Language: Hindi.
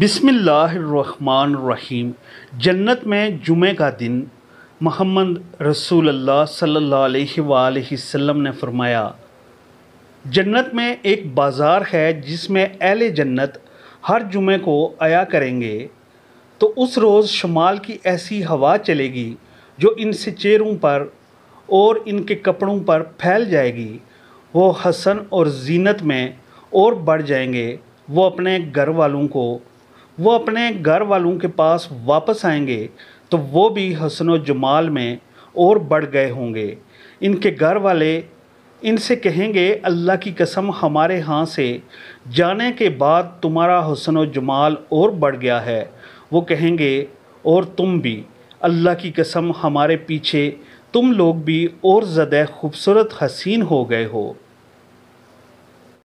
रहीम जन्नत में जुमे का दिन महमद रसूल अल्लाह सल्लल्लाहु अलैहि ने फरमाया जन्नत में एक बाज़ार है जिसमें अहल जन्नत हर जुमे को आया करेंगे तो उस रोज़ शमाल की ऐसी हवा चलेगी जो इनसे चेहरों पर और इनके कपड़ों पर फैल जाएगी वो हसन और जीनत में और बढ़ जाएंगे वो अपने घर वालों को वो अपने घर वालों के पास वापस आएंगे तो वो भी हसन जमाल में और बढ़ गए होंगे इनके घर वाले इनसे कहेंगे अल्लाह की कसम हमारे यहाँ से जाने के बाद तुम्हारा हसन जमाल और बढ़ गया है वो कहेंगे और तुम भी अल्लाह की कसम हमारे पीछे तुम लोग भी और ज़्यादा खूबसूरत हसीन हो गए हो